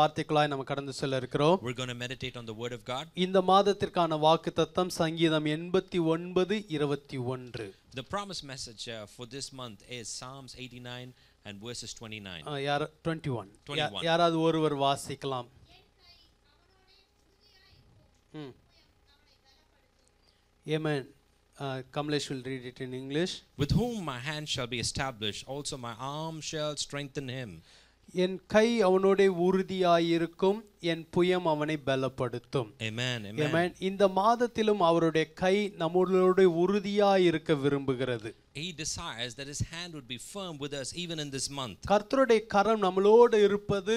வார்த்தைக்குள்ளாய் நம்ம கடந்து செல்ல இருக்கிறோம் we're going to meditate on the word of god இந்த மாதத்திற்கான வாக்குத்தத்தம் சங்கீதம் 89 21 the promise message uh, for this month is psalms 89 and verses 29 யார் 21 யாராவது ஒருவர் வாசிக்கலாம் amen Uh, Kamlesh will read it in English. With whom my hand shall be established, also my arm shall strengthen him. என் கை அவனோட உறுதியாயிருக்கும் என் புயம் அவனை பலப்படுத்தும் இந்த மாதத்திலும் அவருடைய கை நம்மளோட உறுதியாய் இருக்க விரும்புகிறது He desires that his hand would be firm with us even in this month. கர்த்தருடைய கரம் நம்மளோடு இருப்பது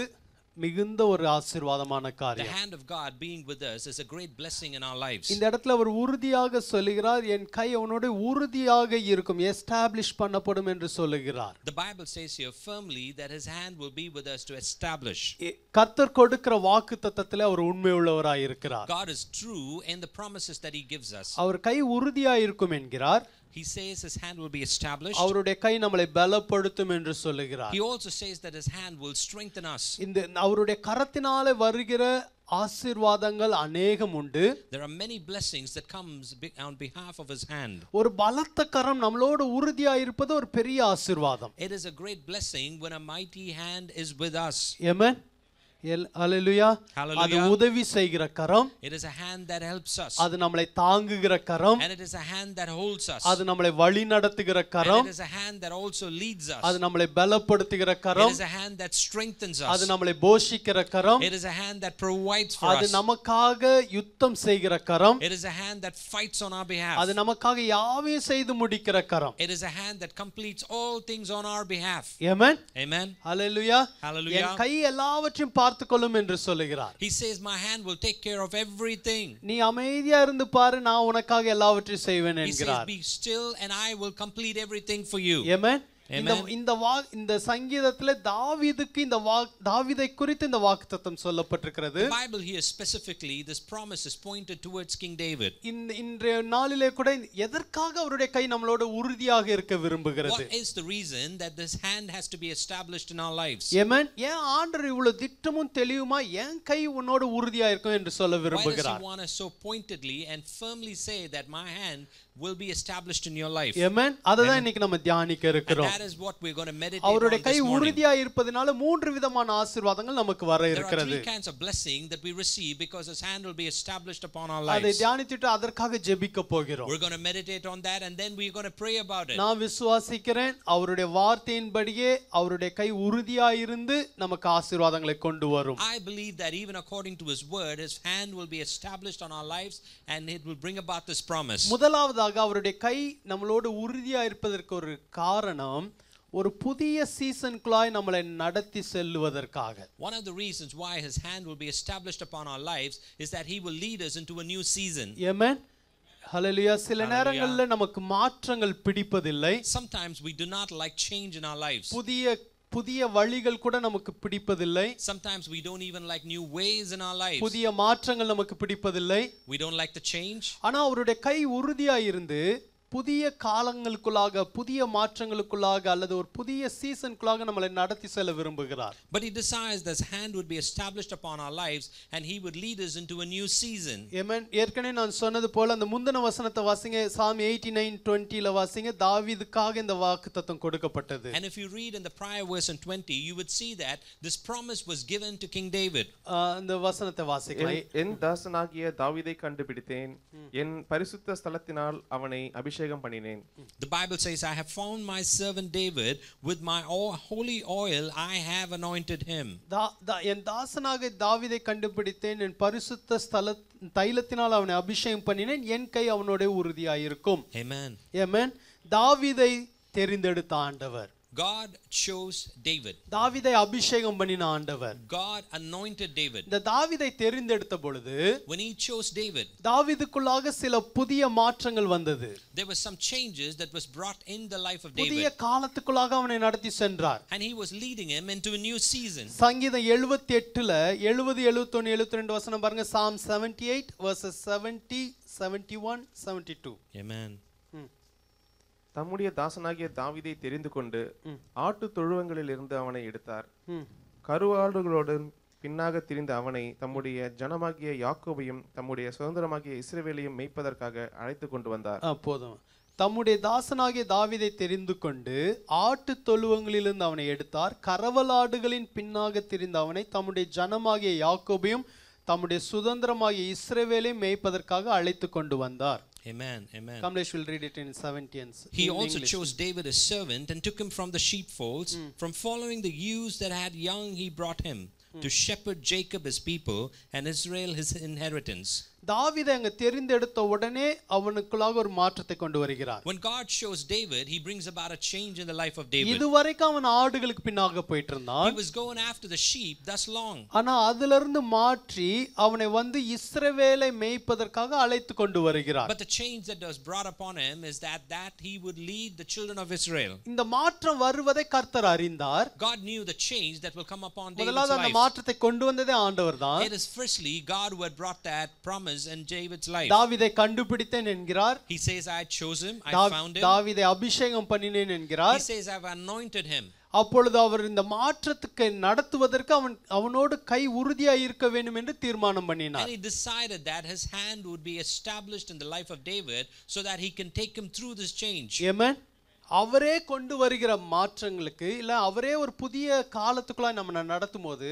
மிகுந்த ஒரு ஆசீர்வாதமான காரியம் the hand of god being with us is a great blessing in our lives இந்த இடத்துல அவர் உறுதியாக சொல்கிறார் என் கை அவனோடு உறுதியாக இருக்கும் எஸ்டாப்லிஷ் பண்ணப்படும் என்று சொல்கிறார் the bible says here firmly that his hand will be with us to establish கர்த்தர் கொடுக்கிற வாக்குத்தத்தத்தில் அவர் உண்மை உள்ளவராய் இருக்கிறார் god is true in the promises that he gives us அவர் கை உறுதியாக இருக்கும் என்கிறார் He says his hand will be established. He also says that his hand will strengthen us. இந்த அநேகம் உண்டு there are many blessings that comes on behalf of his hand ஒரு பலத்த கரம் நம்மளோடு உறுதியா இருப்பது ஒரு பெரிய it is a great blessing when a mighty hand is with us amen அது வழி நடத்துகிற நமக்காக யுத்தம் செய்கிற கரம் அது நமக்காக யாவே செய்து முடிக்கிற கரம் என் கை எல்லாவற்றையும் பார்த்து பார்த்துக்கொள்ளும் என்று சொல்லுகிறார் he says my hand will take care of everything நீ அமைதியா இருந்து பாரு நான் உனக்காக எல்லாவற்றையும் செய்வேன் என்கிறார் he says be still and i will complete everything for you amen இந்த Bible here specifically this promise is pointed towards King David இந்த இன்றைய நாளிலே கூட எதற்காக அவருடைய கை நம்மளோட உறுதியாக இருக்க விரும்புகிறது What is the reason that this hand has to be established in our lives Amen ஏன் ஆண்டவர் இவ்வளவு திட்டமும் தெளிவுமா ஏன் கை உன்னோட உறுதியா இருக்கும் என்று சொல்ல விரும்புகிறார் Why does he want so pointedly and firmly say that my hand will be established in your life. Amen. அதுதான் இன்னைக்கு நம்ம தியானிக்க இருக்கிறோம். And that is what we're going to meditate அவருடைய கை உறுதியா இருப்பதனால மூன்று விதமான ஆசீர்வாதங்கள் நமக்கு வர இருக்கிறது. There are three kinds of blessing that we receive because his hand will be established upon our lives. அதை தியானித்துட்டு அதற்காக ஜெபிக்க போகிறோம். We're going to meditate on that and then we're going to pray about it. நான் விசுவாசிக்கிறேன் அவருடைய வார்த்தையின்படியே அவருடைய கை உறுதியா இருந்து நமக்கு ஆசீர்வாதங்களை கொண்டு வரும். I believe that even according to his word his hand will be established on our lives and it will bring about this promise. முதலாவது அவருடைய கை நம்மளோடு உறுதியாக இருப்பதற்கு ஒரு காரணம் ஒரு புதிய சீசனுக்குள்ளாய் நம்மளை நடத்தி one of the reasons why his hand will be established upon our lives is that he will lead us into a new season amen Hallelujah. சில நமக்கு மாற்றங்கள் பிடிப்பதில்லை sometimes we do not like change in our lives புதிய புதிய வழிகள் கூட நமக்கு பிடிப்பதில்லை sometimes we don't even like new ways in our lives புதிய மாற்றங்கள் நமக்கு பிடிப்பதில்லை we don't like the change ஆனா அவருடைய கை உறுதியா இருந்து புதிய காலங்களுக்குள்ளாக புதிய மாற்றங்களுக்குள்ளாக அல்லது ஒரு புதிய சீசனுக்குள்ளாக நம்மளை நடத்தி செல்ல விரும்புகிறார் but he desires this hand would be established upon our lives and he would lead us into a new season amen ஏற்கனவே நான் சொன்னது போல அந்த முந்தின வசனத்தை வாசிங்க சாம் 89 20ல வாசிங்க தாவீதுக்காக இந்த வாக்குத்தத்தம் கொடுக்கப்பட்டது and if you read in the prior verse in 20 you would see that this promise was given to king david அந்த வசனத்தை வாசிக்கலாம் என் தாசனாகிய தாவீதை கண்டுபிடித்தேன் என் பரிசுத்த ஸ்தலத்தினால் அவனை அபிஷேகம் அபிஷேகம் பண்ணினேன் the bible says i have found my servant david with my holy oil i have anointed him என் தாசனாக தாவீதை கண்டுபிடித்தேன் என் பரிசுத்த ஸ்தல தைலத்தினால் அவனை அபிஷேகம் பண்ணினேன் என் கை அவனோட உறுதியாயிருக்கும் amen amen தாவீதை தெரிந்தெடுத்த ஆண்டவர் God chose David. தாவீதை அபிஷேகம் பண்ணின ஆண்டவர். God anointed David. இந்த தாவீதை தெரிந்தெடுத்த பொழுது when he chose David. தாவீதுக்குள்ளாக சில புதிய மாற்றங்கள் வந்தது. There were some changes that was brought in the life of David. புதிய காலத்துக்குள்ளாக அவனை நடத்தி சென்றார். And he was leading him into a new season. சங்கீதம் 78ல 70 71 72 வசனம் பாருங்க Psalm 78 verses 70 71 72. Amen. தம்முடைய தாசனாகிய தாவிதை தெரிந்து கொண்டு ஆட்டு தொழுவங்களில் இருந்து அவனை எடுத்தார் கருவாடுகளுடன் பின்னாக திரிந்த அவனை தம்முடைய ஜனமாகிய யாக்கோபையும் தம்முடைய சுதந்திரமாகிய இஸ்ரேவேலையும் மெய்ப்பதற்காக அழைத்து கொண்டு வந்தார் போதும் தம்முடைய தாசனாகிய தாவிதை தெரிந்து கொண்டு ஆட்டு தொழுவங்களிலிருந்து அவனை எடுத்தார் கரவலாடுகளின் பின்னாக திரிந்த அவனை தம்முடைய ஜனமாகிய யாக்கோபையும் தம்முடைய சுதந்திரமாகிய இஸ்ரேவேலையும் மேய்ப்பதற்காக அழைத்து கொண்டு வந்தார் Amen. Amen. Kamlesh will read it in 17th. He in also English. chose David a servant and took him from the sheepfolds. Mm. From following the ewes that had young, he brought him mm. to shepherd Jacob his people and Israel his inheritance. தாவிதை அங்க தெரிந்தெடுத்த உடனே அவனுக்குள்ளாக ஒரு மாற்றத்தை கொண்டு வருகிறார் when god shows david he brings about a change in the life of david இதுவரைக்கும் அவன் ஆடுகளுக்கு பின்னாக போயிட்டு இருந்தான் he was going after the sheep that's long ஆனா மாற்றி அவனை வந்து இஸ்ரவேலை மேய்ப்பதற்காக அழைத்து கொண்டு வருகிறார் but the change that was brought upon him is that that he would lead the children of israel இந்த மாற்றம் வருவதை கர்த்தர் அறிந்தார் god knew the change that will come upon david's life முதலாவது அந்த மாற்றத்தை கொண்டு வந்ததே ஆண்டவர் it is firstly god who had brought that promise promise in David's life. தாவீதை கண்டுபிடித்தேன் என்கிறார். He says I chose him, I found him. தாவீதை அபிஷேகம் பண்ணினேன் என்கிறார். He says I have anointed him. அப்பொழுது அவர் இந்த மாற்றத்துக்கு நடத்துவதற்கு அவன் அவனோடு கை உறுதியாக இருக்க வேண்டும் என்று தீர்மானம் பண்ணினார் he decided that his hand would be established in the life of david so that he can take him through this change amen அவரே கொண்டு வருகிற மாற்றங்களுக்கு இல்ல அவரே ஒரு புதிய காலத்துக்குள்ள நம்ம நடத்தும்போது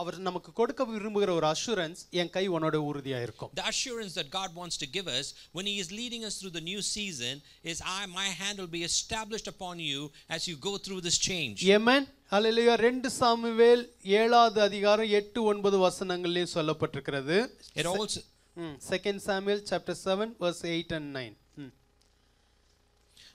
அவர் நமக்கு கொடுக்க விரும்புகிற ஒரு அஷூரன்ஸ் என் கை உன்னோட உறுதியா இருக்கும் the assurance that god wants to give us when he is leading us through the new season is i my hand will be established upon you as you go through this change amen ஹalleluya 2 Samuel 7வது அதிகாரம் 8 9 வசனங்களிலே சொல்லப்பட்டிருக்கிறது it also second samuel chapter 7 verse 8 and 9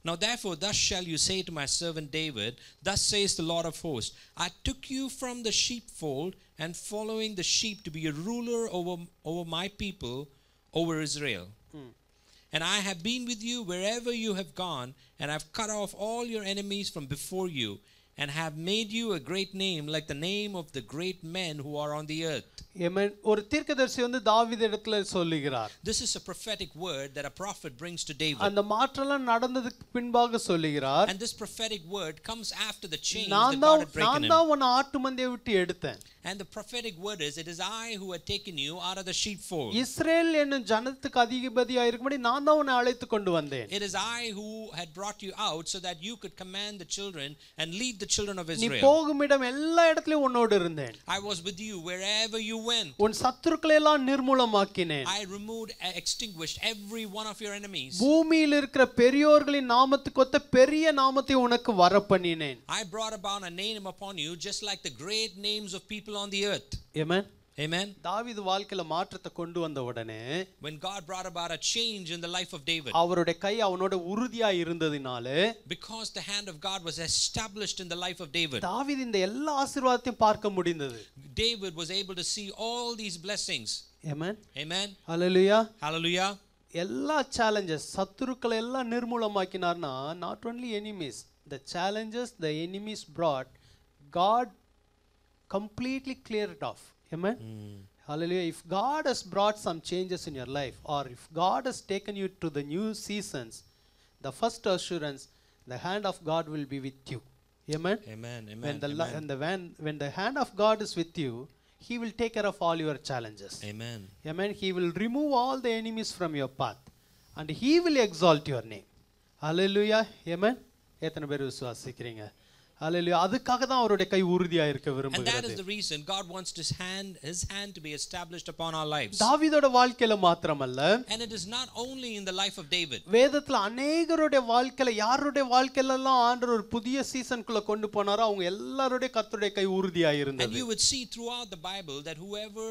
now therefore, thus shall you say to my servant David, Thus says the Lord of hosts, I took you from the sheepfold and following the sheep to be a ruler over, over my people, over Israel. Hmm. And I have been with you wherever you have gone, and I've cut off all your enemies from before you, and have made you a great name like the name of the great men who are on the earth. ஒரு வந்து இடத்துல சொல்லுகிறார் This is a prophetic word that a prophet brings to David. அந்த மாற்றலாம் நடந்ததுக்கு பின்பாக சொல்லுகிறார் And this prophetic word comes after the change that God had நான் தான் ஆட்டு மந்தையை விட்டு எடுத்தேன் And the prophetic word is it is I who had taken you out of the sheepfold. Israel It is I who had brought you out so that you could command the children and lead the children of Israel. I was with you wherever you went. I removed uh, extinguished every one of your enemies. I brought about a name upon you just like the great names of people on the earth. Amen. Amen. தாவீது வாழ்க்கையில மாற்றத்தை கொண்டு வந்த உடனே when God brought about a change in the life of David அவருடைய கை அவனோட உறுதியா இருந்ததினால because the hand of God was established in the life of David தாவீது இந்த எல்லா ஆசீர்வாதத்தையும் பார்க்க முடிந்தது David was able to see all these blessings Amen. Amen. Hallelujah. Hallelujah. எல்லா சேலஞ்சஸ் சத்துருக்களை எல்லாம் நிர்மூலமாக்கினார்னா only enemies the challenges the enemies brought god completely cleared it off. Amen? Mm. Hallelujah. If God has brought some changes in your life, or if God has taken you to the new seasons, the first assurance, the hand of God will be with you. Amen. Amen. Amen. When the, amen. When, the when, when the hand of God is with you, He will take care of all your challenges. Amen. Amen. He will remove all the enemies from your path, and He will exalt your name. Hallelujah. Amen. எத்தனை பேர் விசுவாசிக்கிறீங்க ஹalleluya அதுக்காக தான் அவருடைய கை உறுதியா இருக்க விரும்புகிறது and that is the reason god wants his hand his hand to be established upon our lives தாவீதோட வாழ்க்கையில மாத்திரமல்ல and it is not only in the life of david வேதத்துல अनेகரோட வாழ்க்கையில யாரோட வாழ்க்கையில எல்லாம் ஆண்டவர் ஒரு புதிய சீசன்க்குள்ள கொண்டு போனாரோ அவங்க எல்லாரோட கர்த்தருடைய கை உறுதியா இருந்தது and you would see throughout the bible that whoever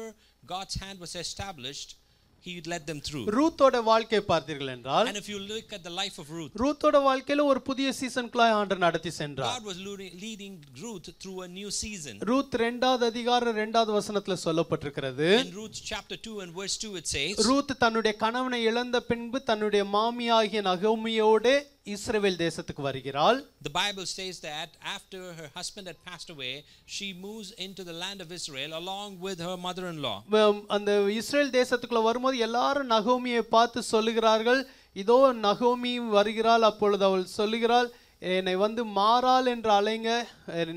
god's hand was established he would let them through ரூத்தோட வாழ்க்கை பார்த்தீர்கள் என்றால் and if you look at the life of ruth ரூத்தோட வாழ்க்கையில ஒரு புதிய சீசன்க்குள்ளாய் ஆண்டவர் நடத்தி சென்றார் god was leading ruth through a new season Ruth இரண்டாவது அதிகாரம் இரண்டாவது வசனத்துல சொல்லப்பட்டிருக்கிறது in ruth chapter 2 and verse 2 it says Ruth தன்னுடைய கணவனை இழந்த பின்பு தன்னுடைய மாமியாகிய நகோமியோட இஸ்ரேல் தேசத்துக்கு வருகிறாள் the bible says that after her husband had passed away she moves into the land of israel along with her mother in law அந்த Israel தேசத்துக்குள்ள வரும்போது எல்லாரும் நகோமியை பார்த்து சொல்லுகிறார்கள் இதோ நகோமி வருகிறாள் அப்பொழுது அவள் சொல்லுகிறாள் என்னை வந்து மாறால் என்று அலைங்க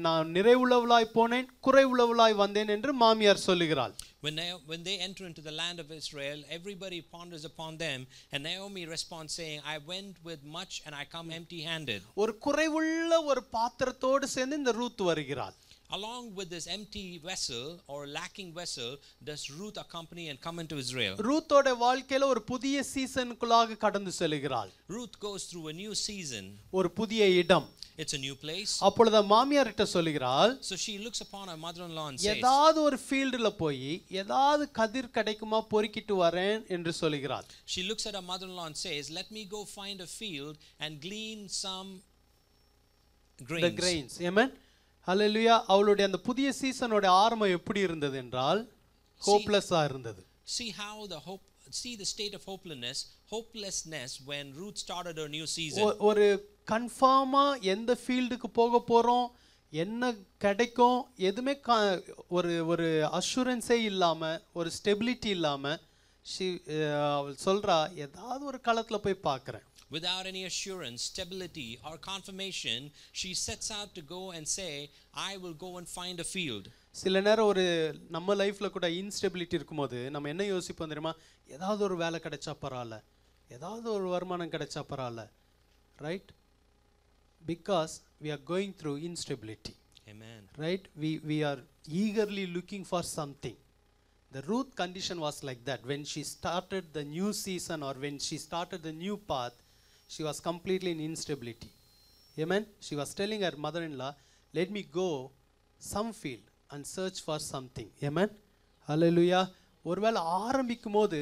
நான் நிறைவுள்ளவளாய் போனேன் குறைவுள்ளவளாய் வந்தேன் என்று மாமியார் சொல்லுகிறாள் When, they, when they enter into the land of Israel, everybody ponders upon them, and Naomi responds saying, "I went with much, and I come empty-handed." ஒரு குறைவுள்ள ஒரு பாத்திரத்தோடு சேர்ந்து இந்த ரூத் வருகிறாள் along with this empty vessel or lacking vessel does Ruth accompany and come into Israel ரூத்தோட வாழ்க்கையில ஒரு புதிய சீசனுக்குள்ளாக கடந்து செல்கிறாள் Ruth goes through a new season ஒரு புதிய இடம் இட்ஸ் a new place அப்பொழுது மாமியார் கிட்ட சொல்கிறாள் so she looks upon her mother-in-law and says ஏதாவது ஒரு ஃபீல்ட்ல போய் ஏதாவது கதிர் கிடைக்குமா பொறுக்கிட்டு வரேன் என்று சொல்கிறாள் she looks at her mother-in-law and says let me go find a field and glean some grains the grains amen yeah, ஹலலுயா அவளுடைய அந்த புதிய சீசனோட ஆரம்பம் எப்படி இருந்தது என்றால் ஹோப்லெஸ்ஸா இருந்தது see how the hope see the state of hopelessness hopelessness when Ruth started her new season ஒரு கன்ஃபார்மா எந்த ஃபீல்டுக்கு போக போறோம் என்ன கிடைக்கும் எதுவுமே ஒரு ஒரு அஷூரன்ஸே இல்லாம ஒரு ஸ்டெபிலிட்டி இல்லாம அவள் சொல்றா ஏதாவது ஒரு காலத்துல போய் பார்க்குறேன் Without any assurance, stability, or confirmation, she sets out to go and say, I will go and find a field. சில நேரம் ஒரு நம்ம லைஃப்பில் கூட இன்ஸ்டெபிலிட்டி இருக்கும்போது நம்ம என்ன யோசிப்போம் தெரியுமா ஏதாவது ஒரு வேலை கிடைச்சா பரவாயில்ல ஏதாவது ஒரு வருமானம் கிடைச்சா பரவாயில்ல right because we are going through instability right we we are eagerly looking for something the root condition was like that. When she started the new season or when she started the new path, she was completely in instability. Amen. She was telling her mother in law, Let me go some field and search for something. Amen. Hallelujah. ஒருவேளை ஆரம்பிக்கும் போது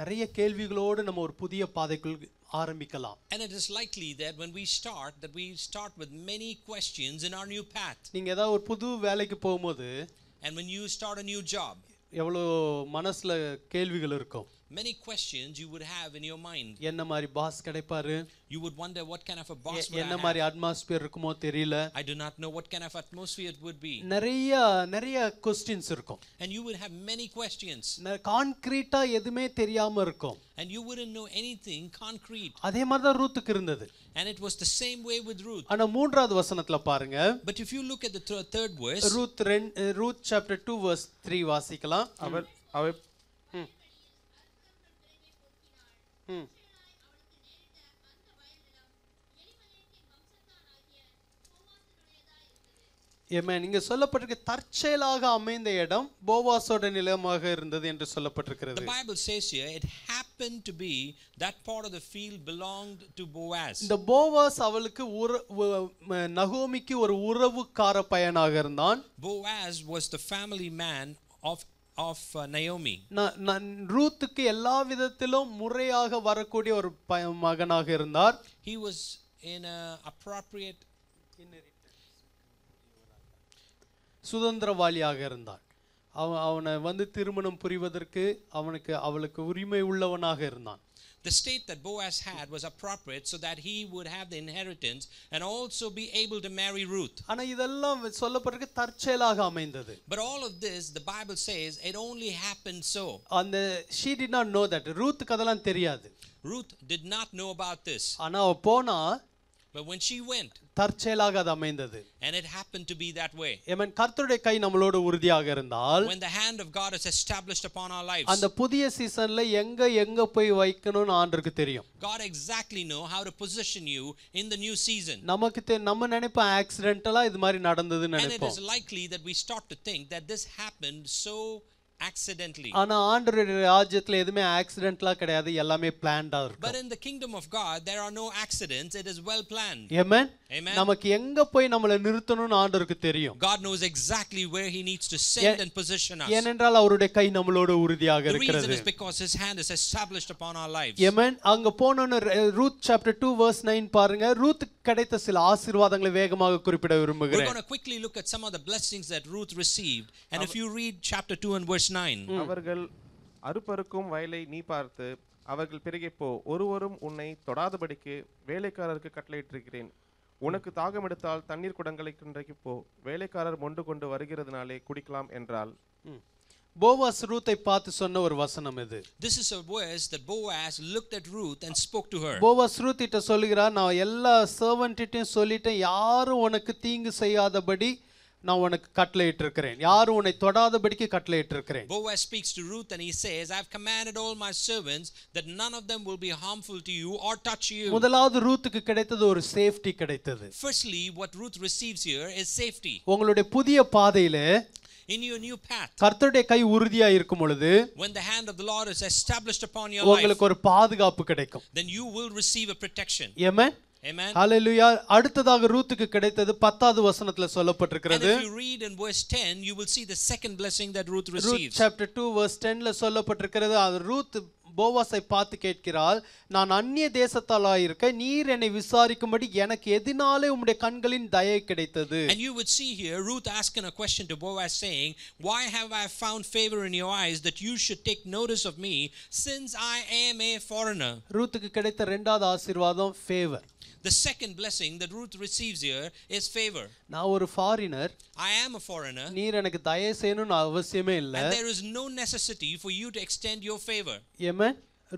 நிறைய கேள்விகளோடு நம்ம ஒரு புதிய பாதைக்குள் ஆரம்பிக்கலாம் and it is likely that when we start that we start with many questions in our new path நீங்க ஏதாவது ஒரு புது வேலைக்கு போகும்போது and when you start a new job எவ்வளோ மனசுல கேள்விகள் இருக்கும் many questions you would have in your mind you would wonder what kind of a boss would என்ன i do not know what kind of atmosphere it would be and you would have many questions and you wouldn't know anything concrete and it was the same way with ruth ஆனா மூன்றாவது வசனத்துல பாருங்க but if you look at the third verse ruth ruth chapter 2 verse 3 வாசிக்கலாம் நீங்க சொல்லப்பட்டிருக்க தற்செயலாக அமைந்த இடம் போவாஸோட நிலமாக இருந்தது என்று சொல்லப்பட்டிருக்கிறது The Bible says here it happened to be that part of the field belonged to Boaz இந்த போவாஸ் அவளுக்கு நகோமிக்கு ஒரு உறவுக்கார பையனாக இருந்தான் Boaz was the family man of of uh, Naomi. நான் ரூத்துக்கு எல்லா விதத்திலும் முறையாக வரக்கூடிய ஒரு மகனாக இருந்தார். He was in a appropriate சுதந்திரவாளியாக இருந்தார் அவன் அவனை வந்து திருமணம் புரிவதற்கு அவனுக்கு அவளுக்கு உரிமை உள்ளவனாக இருந்தான் the state that Boaz had was appropriate so that he would have the inheritance and also be able to marry Ruth. But all of this the Bible says it only happened so. அந்த she did not know that Ruth did not know about this. But when she went, தற்செயலாக அது அமைந்தது and it happened to be that way amen கர்த்தருடைய கை நம்மளோட உறுதியாக இருந்தால் when the hand of god is established upon our lives அந்த புதிய சீசன்ல எங்க எங்க போய் வைக்கணும்னு ஆண்டருக்கு தெரியும் god exactly know how to position you in the new season நமக்கு நம்ம நினைப்போம் ஆக்சிடென்ட்டலா இது மாதிரி நடந்ததுன்னு நினைப்போம் and it is likely that we start to think that this happened so accidentally ஆனா ஆண்டவருடைய ராஜ்யத்துல எதுமே ஆக்சிடென்ட்லா கிடையாது எல்லாமே பிளான்டா இருக்கும் but in the kingdom of god there are no accidents it is well planned amen amen நமக்கு எங்க போய் நம்மளை நிறுத்தணும்னு ஆண்டவருக்கு தெரியும் god knows exactly where he needs to send and position us ஏனென்றால் அவருடைய கை நம்மளோட உறுதியாக இருக்கிறது the reason is because his hand is established upon our lives amen அங்க போனோன Ruth chapter 2 verse 9 பாருங்க ரூத் கிடைத்த சில ஆசீர்வாதங்களை வேகமாக குறிப்பிட விரும்புகிறேன் we're going to quickly look at some of the blessings that ruth received and if you read chapter 2 and verse verse அவர்கள் அறுப்பறுக்கும் வயலை நீ பார்த்து அவர்கள் பிறகே ஒருவரும் உன்னை தொடாதபடிக்கு வேலைக்காரருக்கு கட்டளையிட்டிருக்கிறேன் உனக்கு தாகம் எடுத்தால் தண்ணீர் குடங்களை இன்றைக்கு போ வேலைக்காரர் மொண்டு கொண்டு வருகிறதுனாலே குடிக்கலாம் என்றால் போவாஸ் ரூத்தை பார்த்து சொன்ன ஒரு வசனம் இது This is a verse that Boaz looked at Ruth and spoke to her. Boaz ரூத்திட்ட சொல்லுகிறார் நான் எல்லா கிட்டயும் சொல்லிட்டேன் யாரும் உனக்கு தீங்கு செய்யாதபடி நான் உனக்கு கட்டளையிட்டு இருக்கிறேன் யாரும் உன்னை தொடாதபடிக்கு கட்டளையிட்டு இருக்கிறேன் Boaz speaks to Ruth and he says I have commanded all my servants that none of them will be harmful to you or touch you முதலாவது ரூத்துக்கு கிடைத்தது ஒரு சேஃப்டி கிடைத்தது Firstly what Ruth receives here is safety உங்களுடைய புதிய பாதையிலே in your new path கர்த்தருடைய கை உறுதியா இருக்கும் பொழுது when the hand of the lord is established upon your life உங்களுக்கு ஒரு பாதுகாப்பு கிடைக்கும் then you will receive a protection amen ஹalleluya அடுத்ததாக ரூத்துக்கு கிடைத்தது 10வது வசனத்துல சொல்லப்பட்டிருக்கிறது if you read in verse 10 you will see the second blessing that Ruth received Ruth chapter 2 verse 10ல சொல்லப்பட்டிருக்கிறது அது ரூத் போவாஸை பார்த்து கேட்கிறாள் நான் அந்நிய தேசத்தாலாயிருக்க நீர் என்னை விசாரிக்கும்படி எனக்கு எதினாலே உம்முடைய கண்களின் தயை கிடைத்தது and you would see here Ruth asking a question to Boaz saying why have I found favor in your eyes that you should take notice of me since I am a foreigner ரூத்துக்கு கிடைத்த இரண்டாவது ஆசீர்வாதம் favor The second blessing that Ruth receives here is favor. நான் a foreigner. I am a foreigner. And there is no necessity for you to extend your favor.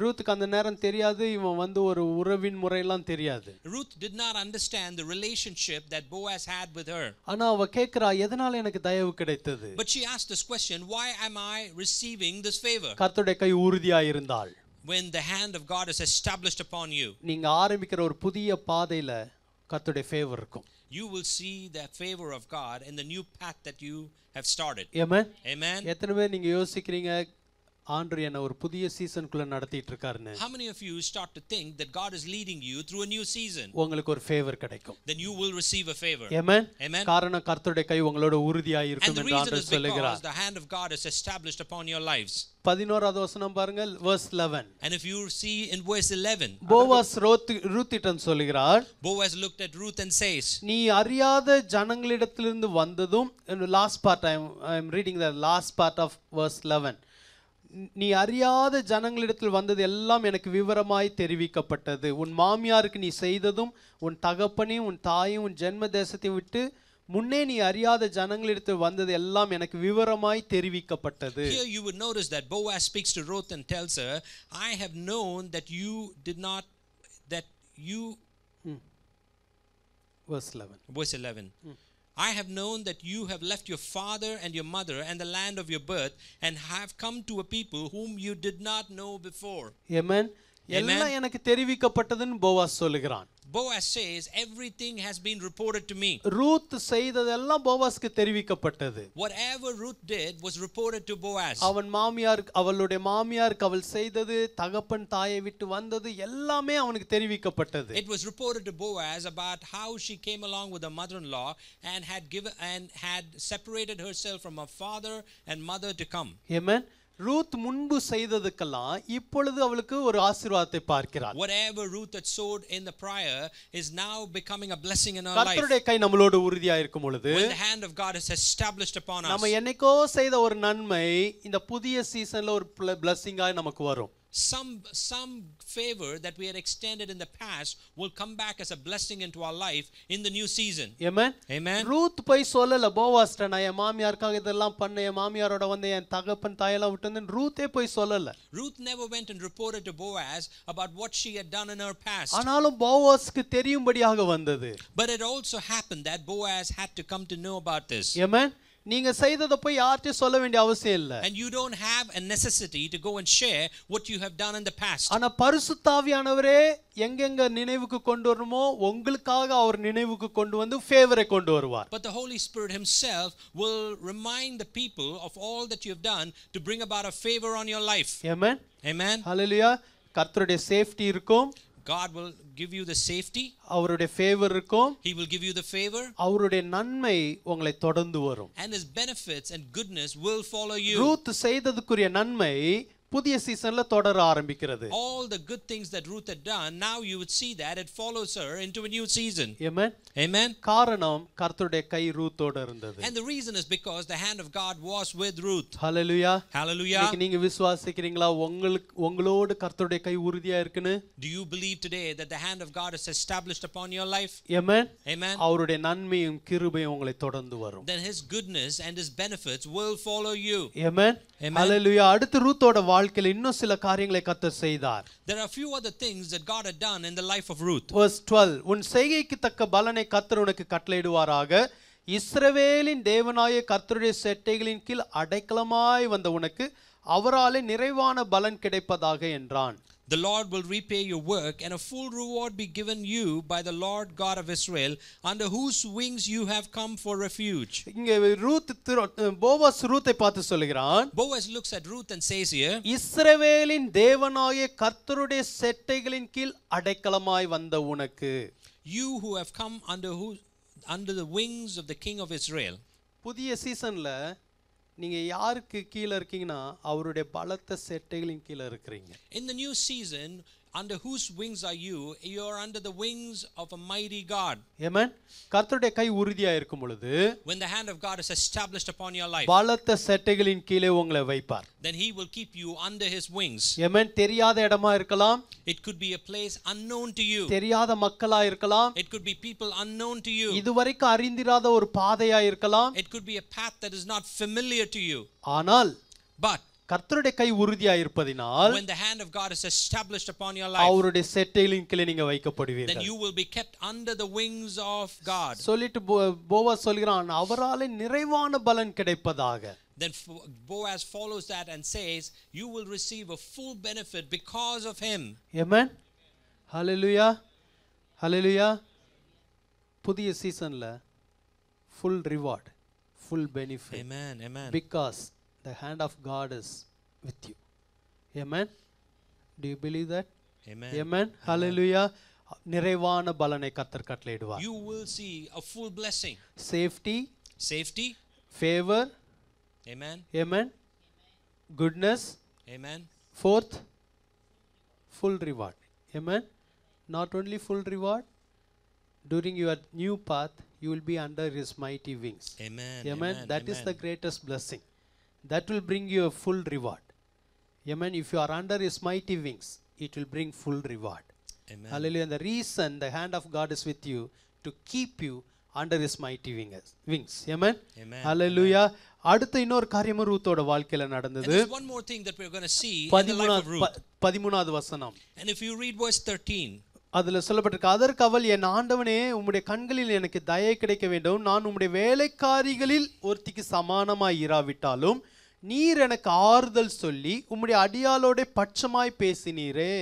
ரூத்துக்கு அந்த நேரம் தெரியாது இவன் வந்து ஒரு உறவின் முறையெல்லாம் தெரியாது Ruth did not understand the relationship that Boaz had with her ஆனா அவ கேக்குறா எதனால எனக்கு தயவு கிடைத்தது but she asked this question why am I receiving this favor கர்த்தருடைய கை உறுதியா இருந்தால் when the hand of God is established upon you நீங்க ஆரம்பிக்கிற ஒரு புதிய பாதையில கர்த்தருடைய ஃபேவர் இருக்கும் you will see the favor of God in the new path that you have started. Amen. Amen. எத்தனை பேர் நீங்க யோசிக்கிறீங்க ஆண்டு என்ன ஒரு புதிய சீசனுக்குள்ள நடத்திட்டு இருக்காருன்னு how many of you start to think that god is leading you through a new season உங்களுக்கு ஒரு ஃபேவர் கிடைக்கும் then you will receive a favor amen amen காரணம் கர்த்தருடைய கை உங்களோட இருக்கும் என்று ஆண்டவர் the hand of god is established upon your lives வசனம் பாருங்க verse 11 and if you see in verse 11 Boaz Ruth சொல்கிறார் looked at ruth and says நீ அறியாத ஜனங்களிடத்திலிருந்து வந்ததும் last part i am i am reading the last part of verse 11 நீ அறியாத ஜனங்களிடத்தில் வந்தது எல்லாம் எனக்கு விவரமாய் தெரிவிக்கப்பட்டது உன் மாமியாருக்கு நீ செய்ததும் உன் தகப்பனையும் உன் தாயும் உன் ஜென்ம தேசத்தையும் விட்டு முன்னே நீ அறியாத ஜனங்களிடத்தில் வந்தது எல்லாம் எனக்கு விவரமாய் தெரிவிக்கப்பட்டது here you would notice that boaz speaks to ruth and tells her i have known that you did not that you hmm. verse 11 verse 11 I have known that you have left your father and your mother and the land of your birth and have come to a people whom you did not know before. Amen. Amen. Boaz says everything has been reported to me Ruth செய்ததெல்லாம் போவாஸ்க்கு தெரிவிக்கப்பட்டது whatever ruth did was reported to boaz அவன் மாமியார் அவளுடைய மாமியார் அவள் செய்தது தகப்பன் தாயை விட்டு வந்தது எல்லாமே அவனுக்கு தெரிவிக்கப்பட்டது it was reported to boaz about how she came along with her mother-in-law and had given and had separated herself from her father and mother to come amen Ruth முன்பு செய்ததுக்கெல்லாம் இப்பொழுது அவளுக்கு ஒரு ஆசீர்வாதத்தை பார்க்கிறார் whatever ruth had sowed in the prior is now becoming a blessing in our life கர்த்தருடைய கை நம்மளோடு உறுதியா இருக்கும் பொழுது when the hand of god is established upon us நம்ம என்னைக்கோ செய்த ஒரு நன்மை இந்த புதிய சீசன்ல ஒரு blessing ஆ நமக்கு வரும் some, some favor that we had extended in the past will come back as a blessing into our life in the new season. Amen. Amen. Ruth போய் சொல்லல போவாஸ்ட நான் என் மாமியாருக்காக இதெல்லாம் பண்ண என் மாமியாரோட வந்து என் தகப்பன் தாயெல்லாம் விட்டுன்னு ரூத்தே போய் சொல்லல Ruth never went and reported to Boaz about what she had done in her past. ஆனாலும் போவாஸ்க்கு தெரியும்படியாக வந்தது. But it also happened that Boaz had to come to know about this. Amen. நீங்க செய்ததை போய் யார்கிட்டயும் சொல்ல வேண்டிய அவசியம் இல்ல and you don't have a necessity to go and share what you have done in the past ஆனா பரிசுத்தாவியானவரே எங்கெங்க நினைவுக்கு கொண்டு வரணுமோ உங்களுக்காக அவர் நினைவுக்கு கொண்டு வந்து ஃபேவரை கொண்டு வருவார் but the holy spirit himself will remind the people of all that you have done to bring about a favor on your life amen amen hallelujah கர்த்தருடைய சேஃப்டி இருக்கும் God will give you the safety. He will give you the favor. And his benefits and goodness will follow you. the செய்ததுக்குரிய நன்மை புதிய சீசன்ல தொடர ஆரம்பிக்கிறது all the good things that Ruth had done now you would see that it follows her into a new season amen amen காரணம் கர்த்தருடைய கை ரூத்தோட இருந்தது and the reason is because the hand of God was with Ruth hallelujah hallelujah இன்னைக்கு நீங்க விசுவாசிக்கிறீங்களா உங்களுக்கு உங்களோட கர்த்தருடைய கை உறுதியா இருக்குன்னு do you believe today that the hand of God is established upon your life amen amen அவருடைய நன்மையும் கிருபையும் உங்களை தொடர்ந்து வரும் then his goodness and his benefits will follow you amen ஹalleluya அடுத்து ரூத்தோட வாழ்க்கையில இன்னும் சில காரியங்களை கர்த்தர் செய்தார் there are few other things that god had done in the life of ruth verse 12 உன் செய்கைக்கு தக்க பலனை கர்த்தர் உனக்கு கட்டளையிடுவாராக இஸ்ரவேலின் தேவனாய கர்த்தருடைய செட்டைகளின் கீழ் அடைக்கலமாய் வந்த உனக்கு அவராலே நிறைவான பலன் கிடைப்பதாக என்றான் The Lord will repay your work, and a full reward be given you by the Lord God of Israel, under whose wings you have come for refuge. இங்கே ரூத் போவாஸ் ரூத்தை பார்த்து சொல்கிறான் Boaz looks at Ruth and says here, இஸ்ரவேலின் தேவனாகிய கர்த்தருடைய செட்டைகளின் கீழ் அடைக்கலமாய் வந்த உனக்கு You who have come under who under the wings of the king of Israel. புதிய சீசன்ல நீங்க யாருக்கு கீழே இருக்கீங்கன்னா அவருடைய பலத்த செட்டைகளின் கீழே இருக்கிறீங்க இந்த new season under whose wings are you you are under the wings of a mighty god amen கர்த்தருடைய கை உறுதியா இருக்கும் பொழுது when the hand of god is established upon your life பலத்த சட்டைகளின் கீழே உங்களை வைப்பார் then he will keep you under his wings amen தெரியாத இடமா இருக்கலாம் it could be a place unknown to you தெரியாத மக்களா இருக்கலாம் it could be people unknown to you இதுவரைக்கும் அறிந்திராத ஒரு பாதையா இருக்கலாம் it could be a path that is not familiar to you ஆனால் but கர்த்தருடைய கை இருப்பதினால் when the hand of god is established upon your life அவருடைய செட்டையின் கீழே நீங்க வைக்கப்படுவீர்கள் then you will be kept under the wings of god சொல்லிட்டு Boaz சொல்கிறான் நிறைவான பலன் கிடைப்பதாக then boaz follows that and says you will receive a full benefit because of him amen hallelujah hallelujah புதிய சீசன்ல full reward full benefit amen amen because the hand of God is with you. Amen. Do you believe that? Amen. Amen. Hallelujah. நிறைவான பலனை கத்தர் கட்டளையிடுவார் you will see a full blessing safety safety favor amen amen goodness amen fourth full reward amen not only full reward during your new path you will be under his mighty wings amen amen, amen. that amen. is the greatest blessing that will bring you a full reward. Amen. If you are under His mighty wings, it will bring full reward. Amen. Hallelujah. And the reason the hand of God is with you to keep you under his mighty wings wings amen hallelujah அடுத்த இன்னொரு காரியம் ரூத்தோட வாழ்க்கையில நடந்தது one more thing that we are going to see 13வது வசனம் and if you read verse 13 அதுல சொல்லப்பட்டிருக்கு அதற்கு அவள் என் ஆண்டவனே உம்முடைய கண்களில் எனக்கு தயை கிடைக்க வேண்டும் நான் உம்முடைய வேலைக்காரிகளில் ஒருத்திக்கு சமானமாய் இராவிட்டாலும் நீர் எனக்கு ஆறுதல் சொல்லி உம்முடைய அடியாளோட பட்சமாய் பேசினீரே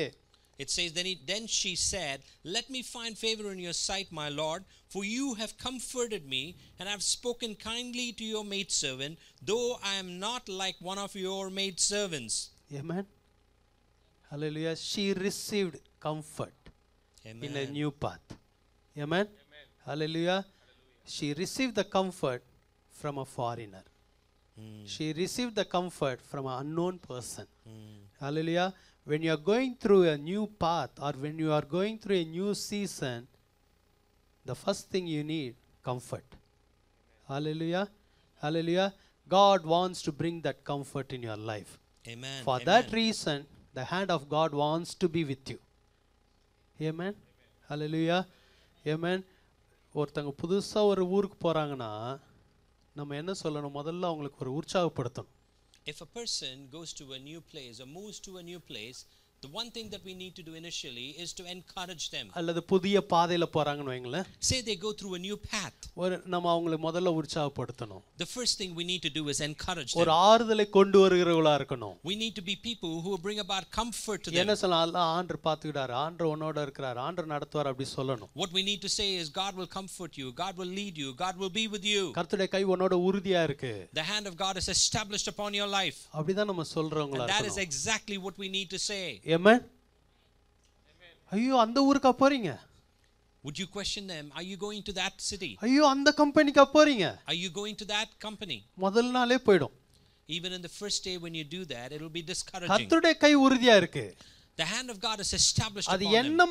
It says, then, he, then she said, Let me find favor in your sight, my Lord, for you have comforted me, and I have spoken kindly to your maidservant, though I am not like one of your maidservants. Amen. Hallelujah. She received comfort Amen. in a new path. Amen. Amen. Hallelujah. Hallelujah. She received the comfort from a foreigner. Hmm. She received the comfort from an unknown person. Mm. Hallelujah. When you are going through a new path or when you are going through a new season, the first thing you need comfort. Hallelujah. Hallelujah. God wants to bring that comfort in your life. Amen. For Amen. that reason, the hand of God wants to be with you. Amen. Amen. Hallelujah. Amen. ஒருத்தங்க புதுசாக ஒரு ஊருக்கு போகிறாங்கன்னா நம்ம என்ன சொல்லணும் முதல்ல அவங்களுக்கு ஒரு உற்சாகப்படுத்தணும் if a person goes to a new place or moves to a new place The one thing that we need to do initially is to encourage them. Say they go through a new path. The first thing we need to do is encourage them. We need to be people who bring about comfort to them. What we need to say is God will comfort you, God will lead you, God will be with you. The hand of God is established upon your life. That is exactly what we need to say. Amen. ஐயோ அந்த ஊருக்கா போறீங்க Would you question them? Are you going to that city? Are you on கம்பெனிக்கா company? Are you going to that company? Even in the first day when you do that, it will be discouraging. The hand of God is established upon என்ன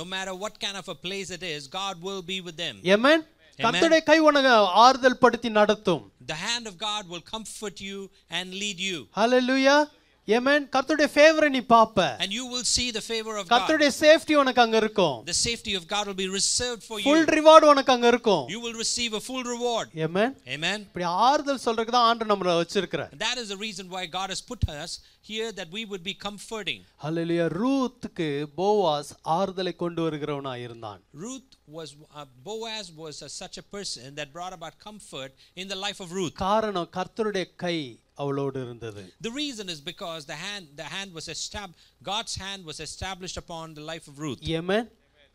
No matter what kind of a place it is, God will be with them. Amen. கர்த்தருடைய The hand of God will comfort you and lead you. Hallelujah. ஏமேன் கர்த்தருடைய ஃபேவரை நீ பாப்ப and you will see the favor of god கர்த்தருடைய safety உனக்கு அங்க இருக்கும் the safety of god will be reserved for you full reward உனக்கு அங்க இருக்கும் you will receive a full reward amen amen இப்படி ஆறுதல் சொல்றதுக்கு தான் ஆண்டவர் நம்மள வச்சிருக்கிறார் that is the reason why god has put us here that we would be comforting hallelujah ரூத்துக்கு போவாஸ் ஆறுதலை கொண்டு வருகிறவனா இருந்தான் ruth was uh, boaz was a, such a person that brought about comfort in the life of ruth காரணம் கர்த்தருடைய கை அவளோடு இருந்தது the reason is because the hand the hand was established god's hand was established upon the life of ruth amen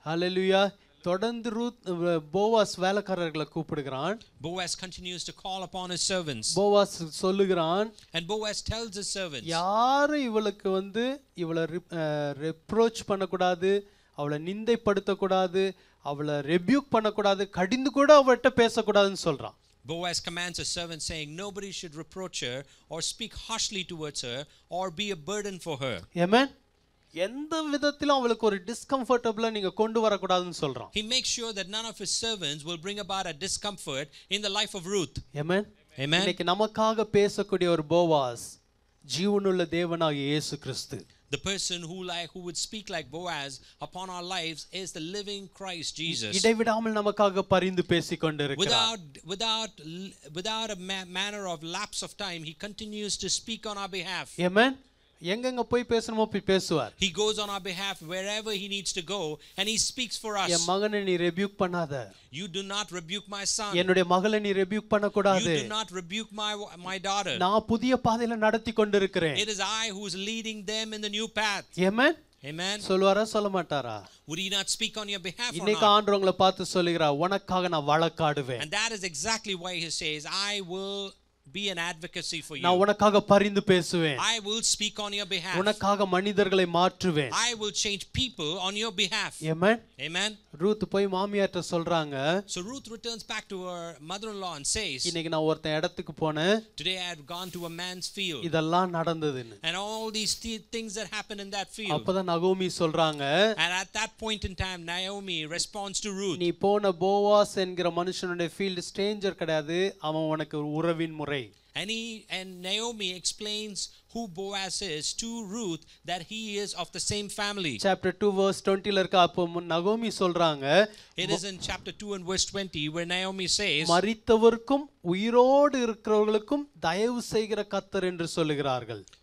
hallelujah தொடர்ந்து Ruth Boaz வேலைக்காரர்களை கூப்பிடுகிறான் Boaz continues to call upon his servants Boaz சொல்லுகிறான் and Boaz tells his servants யாரும் இவளுக்கு வந்து இவளை reproach பண்ணக்கூடாது அவளை நிந்தைப்படுத்தக்கூடாது அவளை ரெபியூக் பண்ணக்கூடாது கடிந்து கூட அவட்ட பேசக்கூடாதுன்னு சொல்றான் Boaz commands his servant, saying, Nobody should reproach her or speak harshly towards her or be a burden for her. Amen. Yenda விதத்திலும் அவளுக்கு ஒரு டிஸ்கம்ஃபர்டபிளா நீங்க கொண்டு வரக்கூடாதுன்னு சொல்றான் he makes sure that none of his servants will bring about a discomfort in the life of ruth amen amen இன்னைக்கு நமக்காக பேசக்கூடிய ஒரு போவாஸ் ஜீவனுள்ள தேவனாகிய இயேசு கிறிஸ்து the person who like who would speak like Boaz upon our lives is the living Christ Jesus. Without without without a ma manner of lapse of time he continues to speak on our behalf. Amen. எங்கெங்க போய் பேசணுமோ போய் பேசுவார் he goes on our behalf wherever he needs to go and he speaks for us என் மகனை நீ rebuke பண்ணாத you do not rebuke my son என்னுடைய மகளை நீ ரெபியூக் பண்ண கூடாது you do not rebuke my my daughter நான் புதிய பாதையில நடத்தி கொண்டிருக்கிறேன் it is i who is leading them in the new path amen amen சொல்வாரா சொல்ல மாட்டாரா would he not speak on your behalf இன்னைக்கு ஆண்டவங்களை பார்த்து சொல்லுகிறார் உனக்காக நான் வளக்காடுவேன் and that is exactly why he says i will be an advocacy for you I will speak on your behalf I will change people on your behalf amen amen Ruth போய் மாமியார்ட்ட சொல்றாங்க so Ruth returns back to her mother-in-law and says இன்னைக்கு நான் இடத்துக்கு today I have gone to a man's field இதெல்லாம் நடந்ததுன்னு and all these things that happened in that field அப்பதான் நகோமி சொல்றாங்க and at that point in time Naomi responds to Ruth நீ போன போவாஸ் என்கிற மனுஷனுடைய ஃபீல்ட் ஸ்ட்ரேஞ்சர் கிடையாது அவன் உனக்கு உறவின் முறை and he and Naomi explains who Boaz is to Ruth that he is of the same family. Chapter 2 verse twenty. இருக்க அப்போ நகோமி சொல்றாங்க It is in chapter 2 and verse 20 where Naomi says மரித்தவர்க்கும் உயிரோடு இருக்கிறவர்களுக்கும் தயவு செய்கிற கர்த்தர் என்று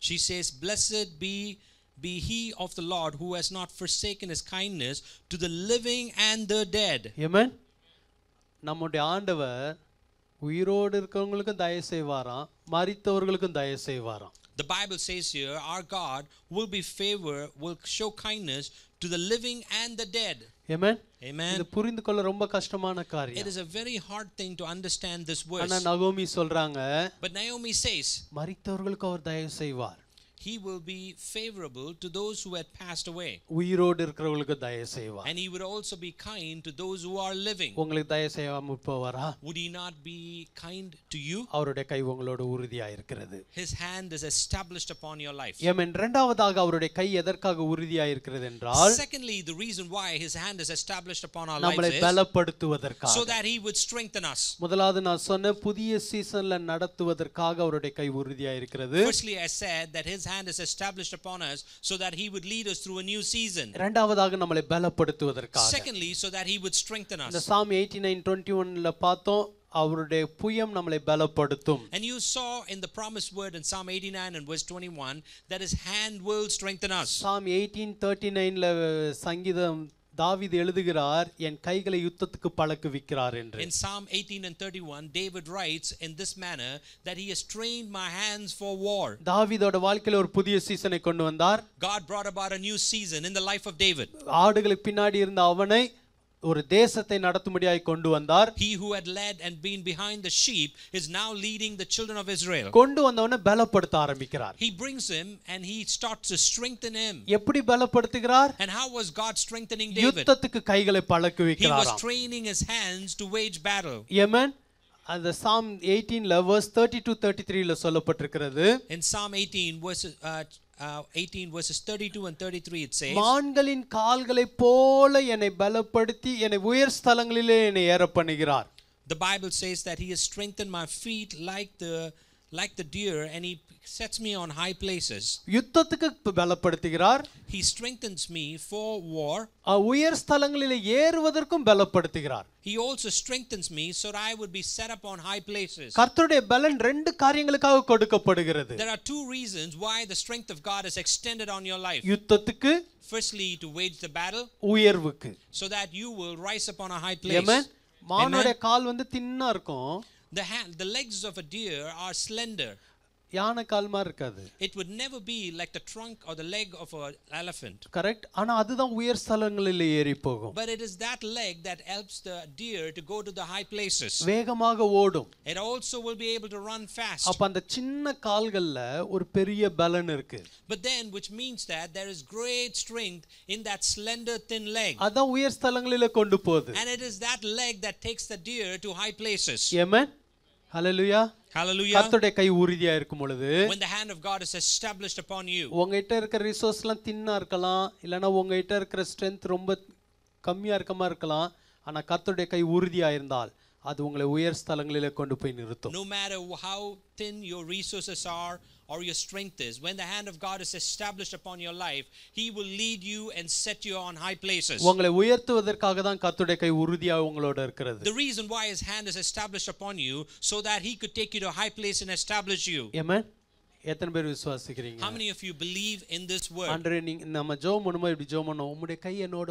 She says blessed be be he of the Lord who has not forsaken his kindness to the living and the dead. Amen. நம்முடைய ஆண்டவர் உயிரோடு இருக்கிறவங்களுக்கும் தயவு செய்வாராம் தயவு செய்வாராம் The Bible says here, our God will be favor, will show kindness to the living and the dead. Amen. Amen. இது புரிந்து கொள்ள ரொம்ப கஷ்டமான காரியம். It is a very hard thing to understand this verse. ஆனா நகோமி சொல்றாங்க. But Naomi says, மரித்தவர்களுக்கு அவர் தயவு செய்வார் he will be favorable to those who had passed away and he would also be kind to those who are living would he not be kind to you his hand is established upon your life secondly the reason why his hand is established upon our lives is so that he would strengthen us firstly i said that his hand hand established upon us so that he would lead us through a new season secondly so that he would strengthen us இந்த சாம் 89:21ல பார்த்தோம் அவருடைய புயம் நம்மளை பலப்படுத்தும் and you saw in the promised word in psalm 89 and verse 21 that his hand will strengthen us psalm 18:39ல சங்கீதம் தாவீது எழுதுகிறார் என் கைகளை யுத்தத்துக்கு பழக்குவிக்கிறார் என்று in psalm 18 and 31 david writes in this manner that he has trained my hands for war தாவீதோட வாழ்க்கையில ஒரு புதிய சீசனை கொண்டு வந்தார் god brought about a new season in the life of david ஆடுகளுக்கு பின்னாடி இருந்த அவனை ஒரு தேசத்தை நடத்தும்படியாய் கொண்டு வந்தார் he who had led and been behind the sheep is now leading the children of israel கொண்டு வந்தவன பலப்படுத்த ஆரம்பிக்கிறார் he brings him and he starts to strengthen him எப்படி பலப்படுத்துகிறார் and how was god strengthening david யுத்தத்துக்கு கைகளை பழக்க வைக்கிறார் he was training his hands to wage battle amen அந்த சாம் 18ல verse 32 33 33ல சொல்லப்பட்டிருக்கிறது in psalm 18 verse uh, Uh, 18 verses 32 and 33 it says மான்களின் கால்களைப் போல என்னை பலப்படுத்தி என்னை உயர் ஸ்தலங்களிலே என்னை ஏற பண்ணுகிறார் The Bible says that he has strengthened my feet like the like the deer and he sets me on high places he strengthens me for war he also strengthens me so that i would be set up on high places there are two reasons why the strength of god is extended on your life firstly to wage the battle so that you will rise upon a high place amen மானுடைய கால் வந்து தின்னா இருக்கும் the hand, the legs of a deer are slender. It would never be like the trunk or the leg of an elephant Correct. but it is that leg that helps the deer to go to the high places it also will be able to run fast but then which means that there is great strength in that slender thin leg and it is that leg that takes the deer to high places amen hallelujah Hallelujah. கர்த்தருடைய கை உறுதியா இருக்கும் பொழுது when the hand of god is established upon you உங்ககிட்ட இருக்கிற ரிசோர்ஸ்லாம் தின்னா இருக்கலாம் இல்லனா உங்ககிட்ட இருக்கிற ஸ்ட்ரெngth ரொம்ப கம்மியா இருக்கமா இருக்கலாம் ஆனா கர்த்தருடைய கை உறுதியா இருந்தால் அது உங்களை உயர் ஸ்தலங்களிலே கொண்டு போய் நிறுத்தும் no matter how thin your resources are or your strength is, when the hand of God is established upon your life, He will lead you and set you on high places. The reason why His hand is established upon you so that He could take you to a high place and establish you. Amen. எத்தனை பேர் விசுவாசிக்கிறீங்க how many of you believe in this word ஆண்டவரே நீங்க நம்ம ஜெபம் இப்படி ஜெபம் பண்ணோம் உம்முடைய கை என்னோட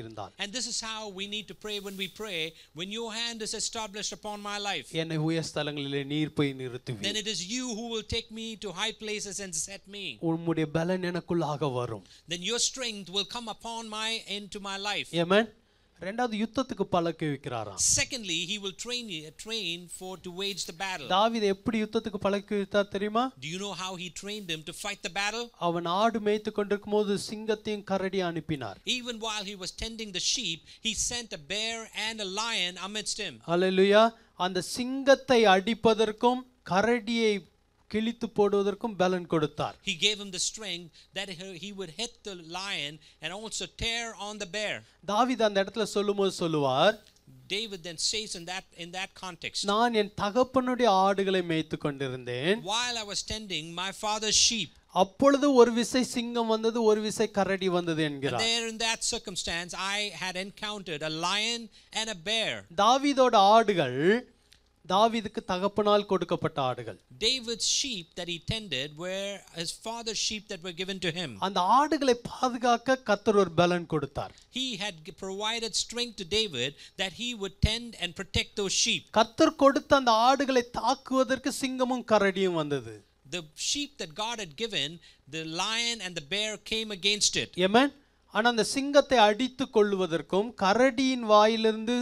இருந்தால் and this is how we need to pray when we pray when your hand is established upon my life உயர் நீர் போய் நிறுத்துவீர் then it is you who will take me to high places and set me உம்முடைய பலன் எனக்குள்ளாக வரும் then your strength will come upon my into my life amen yeah, இரண்டாவது யுத்தத்துக்கு பழக்க வைக்கிறாராம் secondly he will train you train for to wage the battle தாவீது எப்படி யுத்தத்துக்கு பழக்க வைத்தா தெரியுமா do you know how he trained them to fight the battle அவன் ஆடு மேய்த்து கொண்டிருக்கும்போது சிங்கத்தையும் கரடி அனுப்பினார் even while he was tending the sheep he sent a bear and a line அமெஸ்ட் हिம் ஹalleluya அந்த சிங்கத்தை அடிப்பதற்கும் கரடியை கிழித்து போடுவதற்கும் பலன் கொடுத்தார் he gave him the strength that he would hit the lion and also tear on the bear தாவீது அந்த இடத்துல சொல்லும்போது சொல்லுவார் David then says in that in that context நான் என் தகப்பனுடைய ஆடுகளை மேய்த்து கொண்டிருந்தேன் while I was tending my father's sheep அப்பொழுது ஒரு விசை சிங்கம் வந்தது ஒரு விசை கரடி வந்தது என்கிறார் there in that circumstance I had encountered a lion and a bear தாவீதோட ஆடுகள் தாவீதுக்கு தகப்பனால் கொடுக்கப்பட்ட ஆடுகள் David's sheep that he tended were his father's sheep that were given to him அந்த ஆடுகளை பாதுகாக்க கர்த்தர் ஒரு பலன் கொடுத்தார் he had provided strength to David that he would tend and protect those sheep கர்த்தர் கொடுத்த அந்த ஆடுகளை தாக்குவதற்கு சிங்கமும் கரடியும் வந்தது the sheep that God had given the lion and the bear came against it amen ஆனால் அந்த சிங்கத்தை அடித்து கொள்வதற்கும் கரடியின் வாயிலிருந்து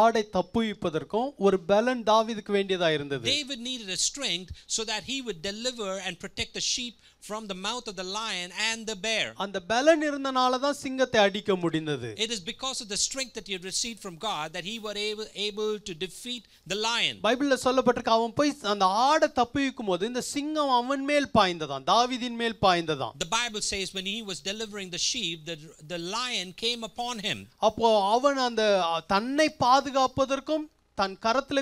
ஆடை தப்புவிப்பதற்கும் ஒரு பலன் தாவீதுக்கு வேண்டியதா இருந்தது David needed a strength so that he would deliver and protect the sheep from the mouth of the lion and the bear அந்த பலன் இருந்தனால தான் சிங்கத்தை அடிக்க முடிந்தது It is because of the strength that he had received from God that he were able, able to defeat the lion பைபிள்ல சொல்லப்பட்டிருக்கு அவன் போய் அந்த ஆடை தப்புவிக்கும் போது இந்த சிங்கம் அவன் மேல் பாய்ந்ததாம் தாவீதின் மேல் பாய்ந்ததாம் The Bible says when he was delivering the sheep the, the lion came upon him அப்போ அவன் அந்த தன்னை பாதுகாப்பதற்கும் தன்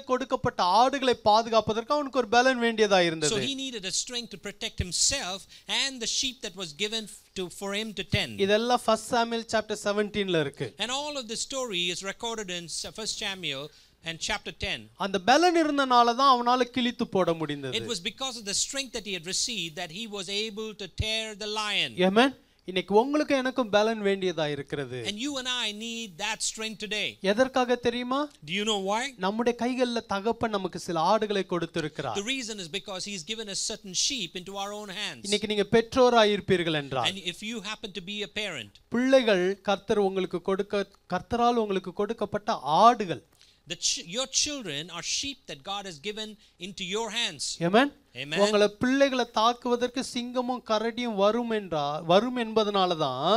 கொடுக்கப்பட்ட ஆடுகளை அவனுக்கு ஒரு பலன் வேண்டியதா இருந்தது so he needed a strength to protect himself and the sheep that was given to for him to tend இதெல்லாம் first samuel chapter 17 இருக்கு and all of the story is recorded in first samuel and chapter 10 அந்த பலன் இருந்தனால தான் அவனால கிழித்து போட முடிந்தது it was because of the strength that he had received that he was able to tear the lion amen yeah, இன்னைக்கு உங்களுக்கு எனக்கும் பலன் வேண்டியதா இருக்கிறது and you and i need that strength today எதற்காக தெரியுமா do you know why நம்முடைய கைகள்ல தகப்பன் நமக்கு சில ஆடுகளை கொடுத்திருக்கிறார் the reason is because he's given a certain sheep into our own hands இன்னைக்கு நீங்க பெற்றோராய் இருப்பீர்கள் என்றால் and if you happen to be a parent பிள்ளைகள் கர்த்தர் உங்களுக்கு கொடுக்க கர்த்தரால் உங்களுக்கு கொடுக்கப்பட்ட ஆடுகள் the ch- your children are sheep that God has given into your hands. Amen. Amen. உங்களை பிள்ளைகளை தாக்குவதற்கு சிங்கமும் கரடியும் வரும் என்றா வரும் என்பதனால தான்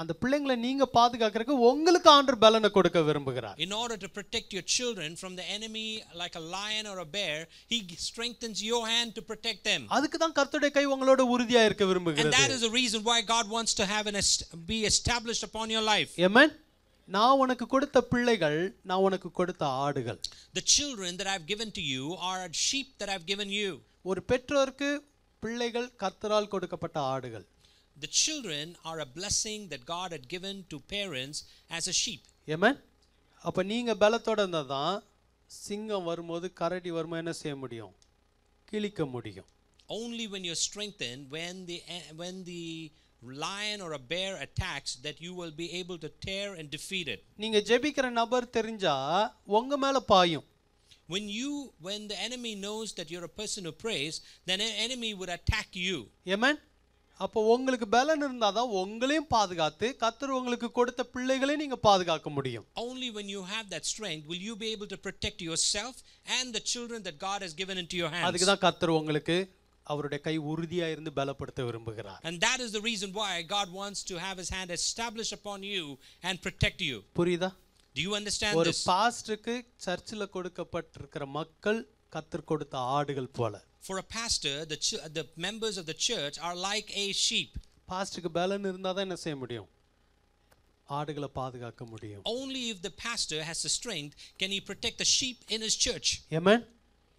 அந்த பிள்ளைங்களை நீங்க பாதுகாக்கிறதுக்கு உங்களுக்கு ஆண்டர் பலனை கொடுக்க விரும்புகிறார் in order to protect your children from the enemy like a lion or a bear he strengthens your hand to protect them அதுக்கு தான் கர்த்தருடைய கை உங்களோட உறுதியா இருக்க விரும்புகிறது and that is the reason why god wants to have an est- be established upon your life amen நான் உனக்கு கொடுத்த பிள்ளைகள் நான் உனக்கு கொடுத்த ஆடுகள் the children that i've given to you are a sheep that i've given you ஒரு பெற்றோருக்கு பிள்ளைகள் கர்த்தரால் கொடுக்கப்பட்ட ஆடுகள் the children are a blessing that god had given to parents as a sheep amen அப்ப நீங்க பலத்தோட இருந்தா தான் சிங்கம் வரும்போது கரடி வருமா என்ன செய்ய முடியும் கிழிக்க முடியும் only when you're strengthened when the when the lion or a bear attacks that you will be able to tear and defeat it when you when the enemy knows that you're a person who prays then an enemy would attack you amen அப்போ உங்களுக்கு பலன் இருந்தால் தான் உங்களையும் பாதுகாத்து கத்தர் உங்களுக்கு கொடுத்த பிள்ளைகளை நீங்க பாதுகாக்க முடியும் only when you have that strength will you be able to protect yourself and the children that god has given into your hands அதுக்கு தான் கத்தர் உங்களுக்கு அவருடைய கை உறுதியா இருந்து பலப்படுத்த விரும்புகிறார் and that is the reason why god wants to have his hand established upon you and protect you புரியுதா do you understand ஒரு பாஸ்டருக்கு சர்ச்சில் கொடுக்கப்பட்டிருக்கிற மக்கள் கத்தர் கொடுத்த ஆடுகள் போல for a pastor the the members of the church are like a sheep பாஸ்டருக்கு பலன் இருந்தா தான் என்ன செய்ய முடியும் ஆடுகளை பாதுகாக்க முடியும் only if the pastor has the strength can he protect the sheep in his church amen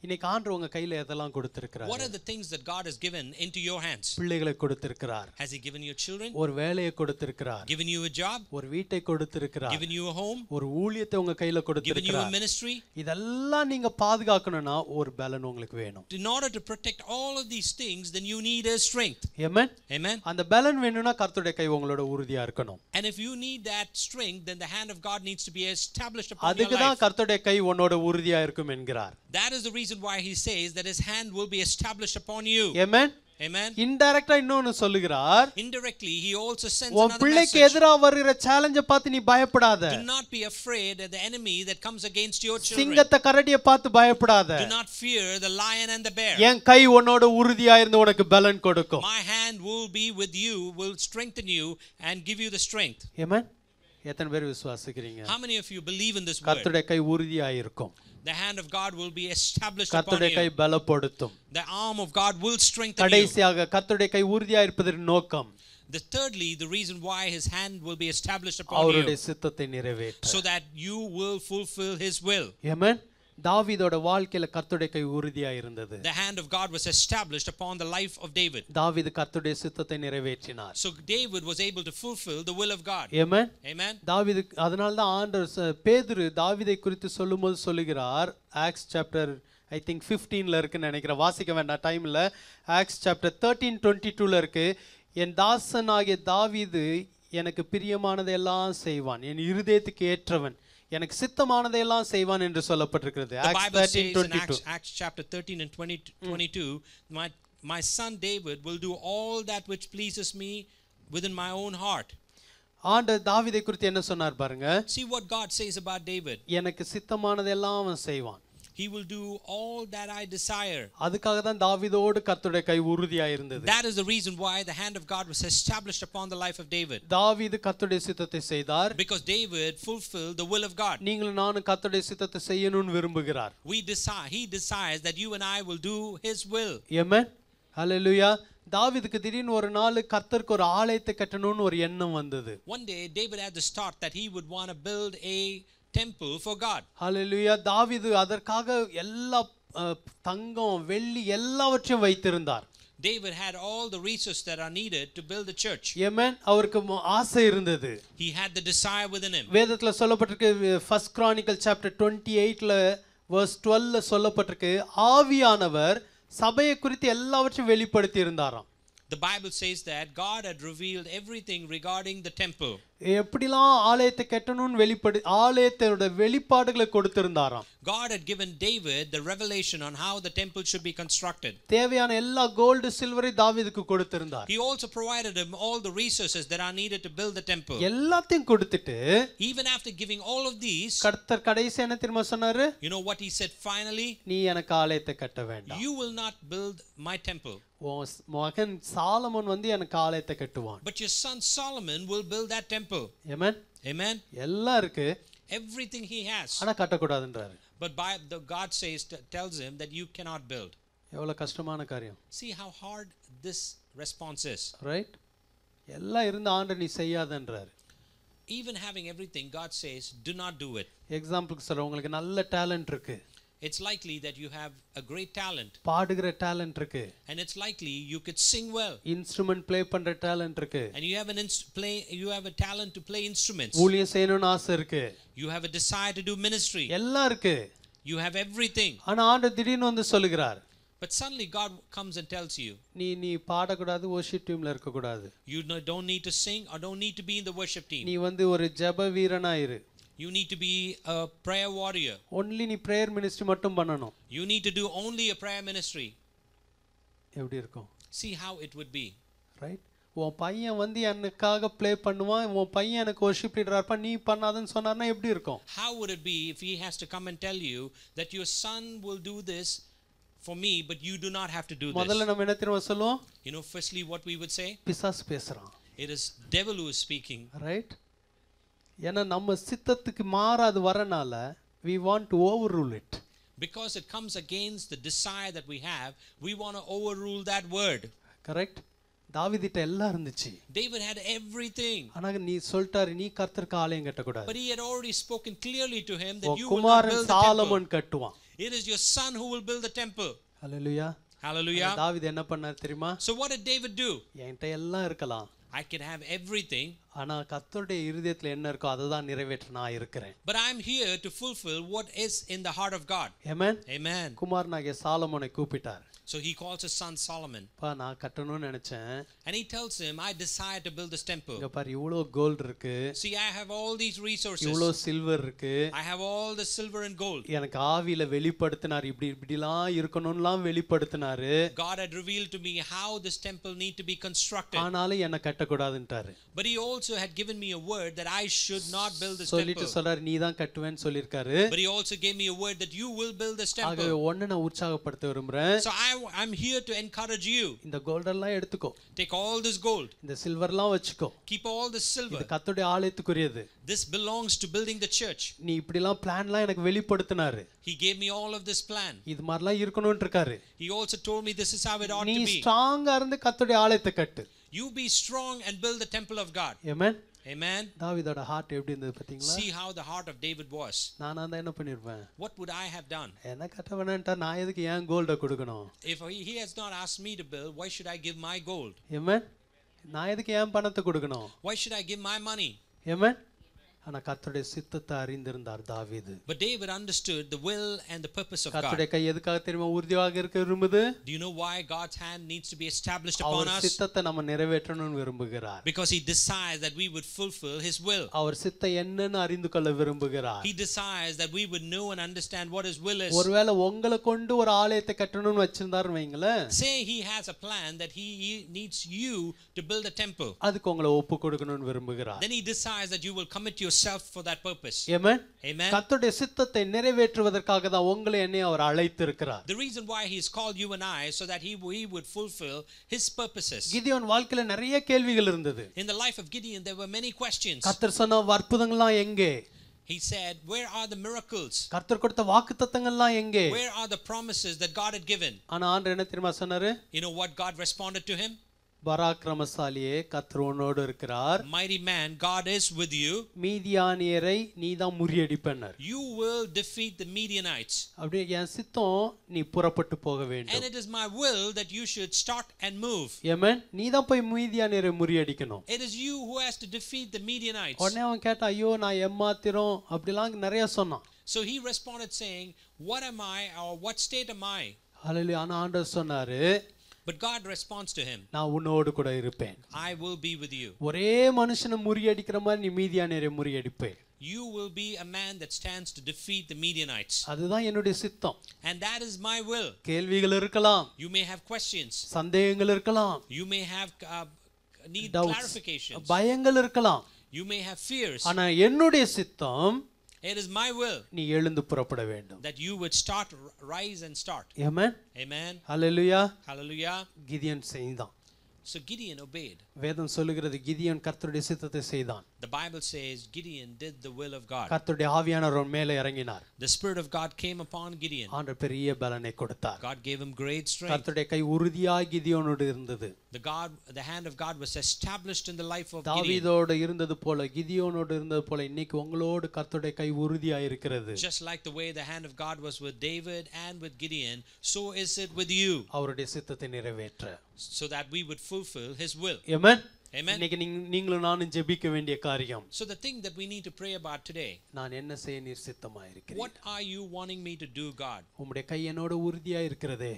இன்னைக்கு உங்க கையில எதெல்லாம் கொடுத்திருக்கிறார் what are the things that god has given into your hands பிள்ளைகளை கொடுத்திருக்கிறார் has he given you children ஒரு வேலையை கொடுத்திருக்கிறார் given you a job ஒரு வீட்டை கொடுத்திருக்கிறார் given you a home ஒரு ஊழியத்தை உங்க கையில கொடுத்திருக்கிறார் given you a ministry இதெல்லாம் நீங்க பாதுகாக்கணும்னா ஒரு பலன் உங்களுக்கு வேணும் in order to protect all of these things then you need a strength amen amen அந்த பலன் வேணும்னா கர்த்தருடைய கை உங்களோட உறுதியா இருக்கணும் and if you need that strength then the hand of god needs to be established upon your life அதுக்கு தான் கர்த்தருடைய கை உன்னோட உறுதியா இருக்கும் என்கிறார் that is the reason reason why he says that his hand will be established upon you. Amen. Amen. indirectly he also sends உன் பிள்ளைக்கு do not be afraid of the enemy that comes against your children do not fear the lion and the bear my hand will be with you will strengthen you and give you the strength amen how many of you believe in this the hand of God will be established upon you. The arm of God will strengthen you. The thirdly, the reason why his hand will be established upon you. So that you will fulfill his will. Amen. தாவீதோட வாழ்க்கையில கர்த்தருடைய கை உறுதியா இருந்தது the hand of god was established upon the life of david தாவீது கர்த்தருடைய சித்தத்தை நிறைவேற்றினார் so david was able to fulfill the will of god amen amen தாவீது அதனால தான் ஆண்டவர் பேதுரு தாவீதை குறித்து சொல்லும்போது சொல்லுகிறார் ஆக்ஸ் சாப்டர் ஐ திங்க் ஃபிஃப்டீனில் இருக்குன்னு நினைக்கிறேன் வாசிக்க வேண்டாம் டைமில் ஆக்ஸ் சாப்டர் தேர்ட்டீன் டுவெண்ட்டி டூவில் இருக்குது என் தாசன் ஆகிய தாவிது எனக்கு பிரியமானதெல்லாம் செய்வான் என் இருதயத்துக்கு ஏற்றவன் எனக்கு சித்தமானதையெல்லாம் செய்வான் என்று சொல்லப்பட்டிருக்கிறது Acts Acts chapter 13 and 20, hmm. 22 my my son David will do all that which pleases me within my own heart ஆண்டவர் தாவீதை குறித்து என்ன சொன்னார் பாருங்க see what god says about david எனக்கு சித்தமானதெல்லாம் அவன் செய்வான் he will do all that I desire. That is the reason why the hand of God was established upon the life of David. Because David fulfilled the will of God. We desire he desires that you and I will do his will. Amen. Hallelujah. தாவிதுக்கு திடீர்னு ஒரு நாள் கர்த்தருக்கு ஒரு ஆலயத்தை கட்டணும்னு ஒரு எண்ணம் வந்தது. One day David had this thought that he would want to build a temple for God. Hallelujah. தாவீது அதற்காக எல்லா தங்கம் வெள்ளி எல்லாவற்றையும் வைத்திருந்தார் David had all the resources that are needed to build the church. Amen. அவருக்கு ஆசை இருந்தது. He had the desire within him. வேதத்துல சொல்லப்பட்டிருக்கு ஃபர்ஸ்ட் கிரானிக்கல் சாப்டர் 28ல வெர்ஸ் 12ல சொல்லப்பட்டிருக்கு ஆவியானவர் சபையை குறித்து எல்லாவற்றையும் வெளிப்படுத்தி இருந்தாராம். The Bible says that God had revealed everything regarding the temple. எப்படிலாம் ஆலயத்தை கட்டணும்னு வெளிப்படு ஆலயத்தோட வெளிப்பாடுகளை கொடுத்திருந்தாராம் God had given David the revelation on how the temple should be constructed. தேவையான எல்லா கோல்ட் சில்வர் தாவீதுக்கு கொடுத்திருந்தார். He also provided him all the resources that are needed to build the temple. எல்லாத்தையும் கொடுத்துட்டு even after giving all of these கர்த்தர் கடைசி என்ன திரும்ப சொன்னாரு? You know what he said finally? நீ எனக்கு ஆலயத்தை கட்ட வேண்டாம். You will not build my temple. மகன் சாலமோன் வந்து எனக்கு ஆலயத்தை கட்டுவான். But your son Solomon will build that temple temple. Amen. Amen. everything he has but by the god says tells him that you cannot build see how hard this response is right எல்லாம் இருந்த ஆண்டு நீ செய்யாதன்றாரு even having everything god says do not do it எக்ஸாம்பிளுக்கு சொல்ற உங்களுக்கு நல்ல talent இருக்கு it's likely that you have a great talent talent and it's likely you could sing well instrument play பண்ற talent and you have an play you have a talent to play instruments you have a desire to do ministry you have everything But suddenly God comes and tells you. நீ நீ பாடக்கூடாது worship teamல இருக்க கூடாது. You don't need to sing or don't need to be in the worship team. நீ வந்து ஒரு ஜெப வீரனா இரு. You need to be a prayer warrior. Only ni prayer ministry மட்டும் பண்ணணும் You need to do only a prayer ministry. எப்படி இருக்கும் See how it would be. Right உன் பையன் வந்து எனக்காக ப்ளே பண்ணுவான் உன் பையன் எனக்கு ஒர்ஷிப் லீடரா நீ பண்ணாதன்னு சொன்னார்னா எப்படி இருக்கும் How would it be if he has to come and tell you that your son will do this for me, but you do not have to do this? முதல்ல நம்ம என்ன தெரியுமா சொல்லுவோம் You know, firstly, what we would say? பேசுறான் It is devil who is speaking. Right ஏன்னா நம்ம சித்தத்துக்கு மாறாது வரனால we want to overrule it because it comes against the desire that we have we want to overrule that word correct தாவீதிட்ட எல்லாம் இருந்துச்சு david had everything ஆனா நீ சொல்லிட்டாரு நீ கர்த்தருக்கு ஆலயம் கட்ட கூடாது but he had already spoken clearly to him that you will not build the Solomon கட்டுவான் it is your son who will build the temple hallelujah hallelujah தாவீது என்ன பண்ணார் தெரியுமா so what did david do என்கிட்ட எல்லாம் இருக்கலாம் i can have everything ஆனா கர்த்தருடைய இருதயத்துல என்ன இருக்கோ அதை தான் நிறைவேற்ற நான் இருக்கிறேன் but i am here to fulfill what is in the heart of god amen amen குமாரனாகிய சாலமோனை கூப்பிட்டார் so he calls his son solomon பா நான் கட்டணும்னு நினைச்சேன் and he tells him i desire to build this temple இங்க பாரு இவ்வளவு கோல்ட் இருக்கு see i have all these resources இவ்வளவு சில்வர் இருக்கு i have all the silver and gold எனக்கு ஆவியில வெளிப்படுத்தினார் இப்படி இப்படிலாம் இருக்கணும்லாம் வெளிப்படுத்தினாரு god had revealed to me how this temple need to be constructed ஆனாலும் என்ன கட்ட கூடாதுன்றாரு but he also also had given me a word that I should not build this சொல்லிட்டு but he also gave me a word that you will build this temple so I I'm here to encourage you take all this gold keep all this silver this belongs to building the church he gave me all of this plan he also told me this is how it ought to be you be strong and build the temple of God. Amen. Amen. Now தாவீதோட heart எப்படி இருந்தது பாத்தீங்களா? See how the heart of David was. What would I have done? என்ன கட்டவனன்ட்ட நான் எதுக்கு ஏன் கோல்ட கொடுக்கணும்? If he has not asked me to build, why should I give my gold? Amen. நான் எதுக்கு ஏன் பணத்தை கொடுக்கணும்? Why should I give my money? Amen. ஆனால் கர்த்தருடைய சித்தத்தை அறிந்திருந்தார் தாவீது but david understood the will and the purpose of god கர்த்தருடைய கை எதுக்காக தெரியுமா உறுதியாக இருக்க விரும்புது do you know why god's hand needs to be established upon us அவர் சித்தத்தை நம்ம நிறைவேற்றணும்னு விரும்புகிறார் because he desires that we would fulfill his will அவர் சித்தம் என்னன்னு அறிந்து கொள்ள விரும்புகிறார் he desires that we would know and understand what his will is ஒருவேளை உங்களை கொண்டு ஒரு ஆலயத்தை கட்டணும்னு வச்சிருந்தாருன்னு வைங்களேன் say he has a plan that he needs you to build a temple அதுக்கு உங்களை ஒப்பு கொடுக்கணும்னு விரும்புகிறார் then he desires that you will commit your yourself for that purpose. Amen. Amen. கர்த்தருடைய சித்தத்தை நிறைவேற்றுவதற்காக தான் உங்களை என்னை அவர் அழைத்து இருக்கிறார். The reason why he has called you and I so that he we would fulfill his purposes. Gideon வாழ்க்கையில நிறைய கேள்விகள் இருந்தது. In the life of Gideon there were many questions. கர்த்தர் சொன்ன அற்புதங்கள்லாம் எங்கே? He said, Where are the miracles? கர்த்தர் கொடுத்த வாக்குத்தத்தங்கள்லாம் எங்கே? Where are the promises that God had given? ஆனா ஆண்டவர் என்ன தெரியுமா சொன்னாரு? You know what God responded to him? பராக்கிரமசாலியே கத்ரோனோடு இருக்கிறார் mighty man God is with you மீதியானியரை நீ தான் முறியடிப்பனர் you will defeat the Midianites அப்படியே என் சித்தம் நீ புறப்பட்டு போக வேண்டும் and it is my will that you should start and move amen நீ தான் போய் மீதியானியரை முறியடிக்கணும் it is you who has to defeat the Midianites உடனே அவன் கேட்டா ஐயோ நான் எம்மாத்திரம் அப்படிலாம் நிறைய சொன்னான் so he responded saying, what am I or what state am I? Hallelujah. ஆண்டவர் சொன்னாரு But God responds to him. Now, உன்னோடு கூட இருப்பேன். I will be with you. You will be a man that stands to defeat the Midianites. And that is my will. You may have questions. சந்தேகங்கள் இருக்கலாம். You may have uh, need Doubts. clarifications. பயங்கள் You may have fears. ஆனா என்னுடைய சித்தம் it is my will. That you would start rise and start. Amen. Amen. Hallelujah. Hallelujah. Gideon So Gideon obeyed. வேதம் சொல்லுகிறது கிதியன் கர்த்தருடைய சித்தத்தை செய்தான் the bible says gideon did the will of god கர்த்தருடைய ஆவியானவர் மேலே இறங்கினார் the spirit of god came upon gideon ஆண்டவர் பெரிய பலனை கொடுத்தார் god gave him great strength கர்த்தருடைய கை உறுதியாய் கிதியோனோடு இருந்தது the god the hand of god was established in the life of gideon தாவீதோடு இருந்தது போல கிதியோனோடு இருந்தது போல இன்னைக்கு உங்களோடு கர்த்தருடைய கை உறுதியாய் இருக்கிறது just like the way the hand of god was with david and with gideon so is it with you அவருடைய சித்தத்தை நிறைவேற்ற so that we would fulfill his will amen amen Amen. இன்னைக்கு நீங்களும் நானும் ஜெபிக்க வேண்டிய காரியம் So the thing that we need to pray about today. நான் என்ன செய்ய நீர் சித்தமா What are you wanting me to do, God? உம்முடைய கை என்னோட உறுதியா இருக்கிறதே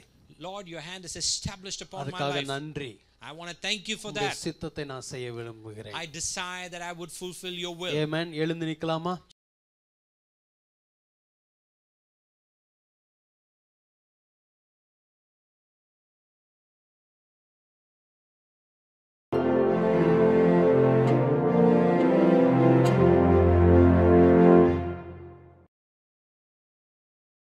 Lord, your hand is established upon my life life. நன்றி I want to thank you for that. சித்தத்தை நான் செய்ய விரும்புகிறேன் I desire that I would fulfill your will. Amen. எழுந்து நிக்கலாமா